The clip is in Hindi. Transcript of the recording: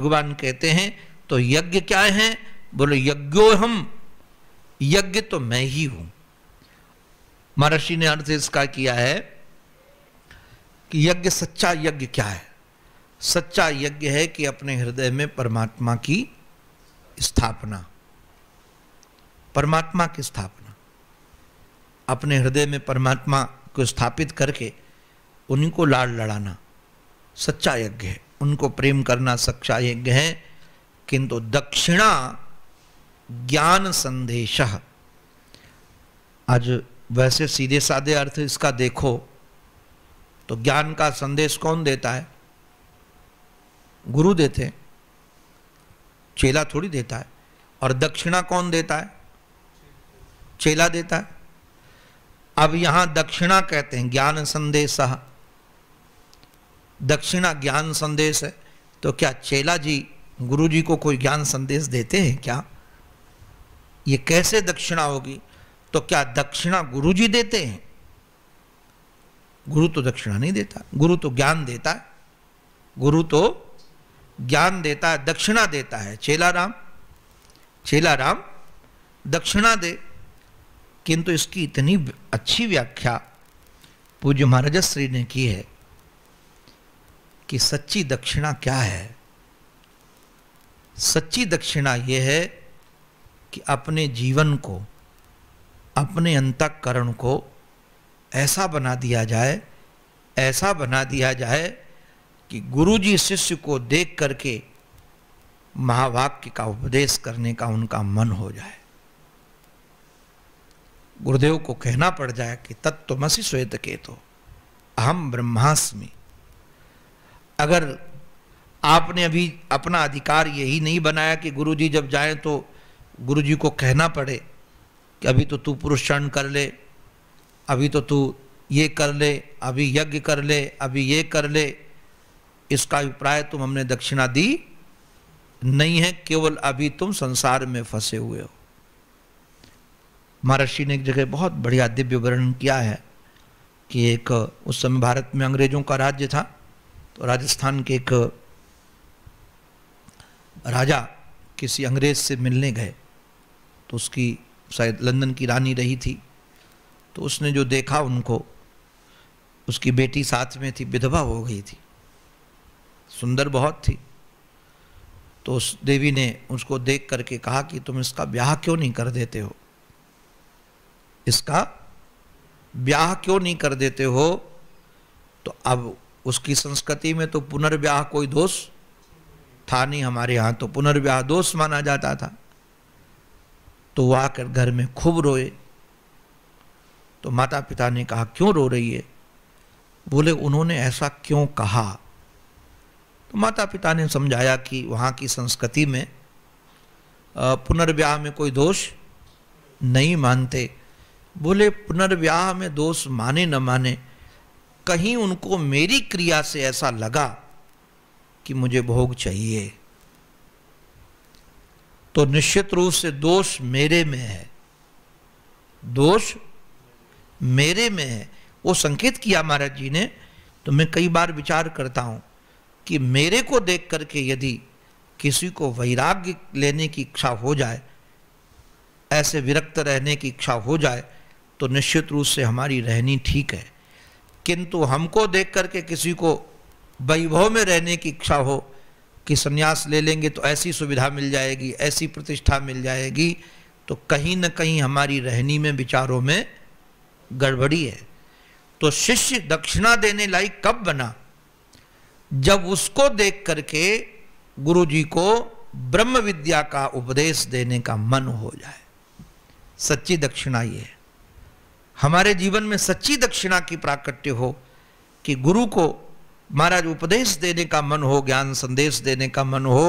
भगवान कहते हैं तो यज्ञ क्या है बोलो यज्ञो हम यज्ञ तो मैं ही हूं महर्षि ने अर्थ इसका किया है कि यज्ञ सच्चा यज्ञ क्या है सच्चा यज्ञ है कि अपने हृदय में परमात्मा की स्थापना परमात्मा की स्थापना अपने हृदय में परमात्मा को स्थापित करके उन्हीं को लाड़ लड़ाना सच्चा यज्ञ है उनको प्रेम करना सक्षा यज्ञ है किंतु दक्षिणा ज्ञान संदेश आज वैसे सीधे साधे अर्थ इसका देखो तो ज्ञान का संदेश कौन देता है गुरु देते हैं चेला थोड़ी देता है और दक्षिणा कौन देता है चेला देता है अब यहां दक्षिणा कहते हैं ज्ञान संदेश दक्षिणा ज्ञान संदेश है तो क्या चेला जी गुरु जी को कोई ज्ञान संदेश देते हैं क्या ये कैसे दक्षिणा होगी तो क्या दक्षिणा गुरु जी देते हैं गुरु तो दक्षिणा नहीं देता गुरु तो ज्ञान देता है गुरु तो ज्ञान देता है दक्षिणा देता है चेला राम चेला राम दक्षिणा दे किंतु इसकी इतनी अच्छी व्याख्या पूज्य महाराजा श्री ने की है कि सच्ची दक्षिणा क्या है सच्ची दक्षिणा यह है कि अपने जीवन को अपने अंतकरण को ऐसा बना दिया जाए ऐसा बना दिया जाए कि गुरुजी शिष्य को देख करके महावाक्य का उपदेश करने का उनका मन हो जाए गुरुदेव को कहना पड़ जाए कि तत्वमसी श्वेत के तो अहम ब्रह्मास्मि अगर आपने अभी अपना अधिकार यही नहीं बनाया कि गुरुजी जब जाएं तो गुरुजी को कहना पड़े कि अभी तो तू पुरुष चरण कर ले अभी तो तू ये कर ले अभी यज्ञ कर ले अभी ये कर ले इसका अभिप्राय तुम हमने दक्षिणा दी नहीं है केवल अभी तुम संसार में फंसे हुए हो महर्षि ने एक जगह बहुत बढ़िया दिव्य वर्णन किया है कि एक उस समय भारत में अंग्रेजों का राज्य था तो राजस्थान के एक राजा किसी अंग्रेज से मिलने गए तो उसकी शायद लंदन की रानी रही थी तो उसने जो देखा उनको उसकी बेटी साथ में थी विधवा हो गई थी सुंदर बहुत थी तो उस देवी ने उसको देख करके कहा कि तुम इसका ब्याह क्यों नहीं कर देते हो इसका ब्याह क्यों नहीं कर देते हो तो अब उसकी संस्कृति में तो पुनर्व्याह कोई दोष था नहीं हमारे यहाँ तो पुनर्व्याह दोष माना जाता था तो वह आकर घर में खूब रोए तो माता पिता ने कहा क्यों रो रही है बोले उन्होंने ऐसा क्यों कहा तो माता पिता ने समझाया कि वहाँ की संस्कृति में पुनर्व्याह में कोई दोष नहीं मानते बोले पुनर्व्याह में दोष माने न माने कहीं उनको मेरी क्रिया से ऐसा लगा कि मुझे भोग चाहिए तो निश्चित रूप से दोष मेरे में है दोष मेरे में है वो संकेत किया महाराज जी ने तो मैं कई बार विचार करता हूं कि मेरे को देख करके यदि किसी को वैराग्य लेने की इच्छा हो जाए ऐसे विरक्त रहने की इच्छा हो जाए तो निश्चित रूप से हमारी रहनी ठीक है किंतु हमको देख करके किसी को वैभव में रहने की इच्छा हो कि संन्यास ले लेंगे तो ऐसी सुविधा मिल जाएगी ऐसी प्रतिष्ठा मिल जाएगी तो कहीं ना कहीं हमारी रहनी में विचारों में गड़बड़ी है तो शिष्य दक्षिणा देने लायक कब बना जब उसको देख करके गुरु जी को ब्रह्म विद्या का उपदेश देने का मन हो जाए सच्ची दक्षिणा ये है हमारे जीवन में सच्ची दक्षिणा की प्राकट्य हो कि गुरु को महाराज उपदेश देने का मन हो ज्ञान संदेश देने का मन हो